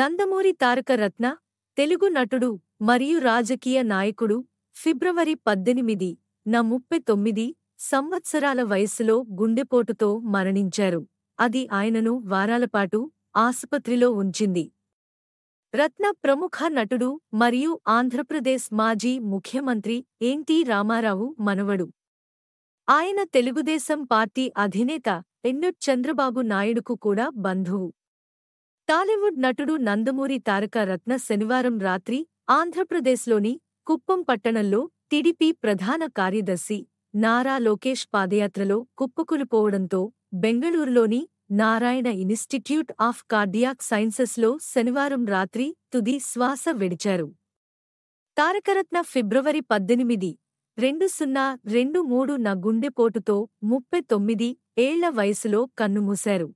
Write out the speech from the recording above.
నందమూరి తారక రత్న తెలుగు నటుడు మరియు రాజకీయ నాయకుడు ఫిబ్రవరి పద్దెనిమిది న ముప్పై తొమ్మిది సంవత్సరాల వయస్సులో గుండెపోటుతో మరణించారు అది ఆయనను వారాలపాటు ఆసుపత్రిలో ఉంచింది రత్న ప్రముఖ నటుడు మరియు ఆంధ్రప్రదేశ్ మాజీ ముఖ్యమంత్రి ఎన్టీ రామారావు మనవడు ఆయన తెలుగుదేశం పార్టీ అధినేత ఎన్నట్ చంద్రబాబు నాయుడుకు కూడా బంధువు టాలీవుడ్ నటుడు నందమూరి తారక రత్న శనివారం రాత్రి ఆంధ్రప్రదేశ్లోని కుప్పం పట్టణంలో టీడీపీ ప్రధాన కార్యదర్శి నారా లోకేష్ పాదయాత్రలో కుప్పకూలిపోవడంతో బెంగళూరులోని నారాయణ ఇన్స్టిట్యూట్ ఆఫ్ కార్డియాక్ సైన్సెస్లో శనివారం రాత్రి తుది శ్వాస విడిచారు తారకరత్న ఫిబ్రవరి పద్దెనిమిది రెండు సున్నా రెండు మూడు నా గుండెపోటుతో ముప్పై తొమ్మిది ఏళ్ల వయసులో కన్నుమూశారు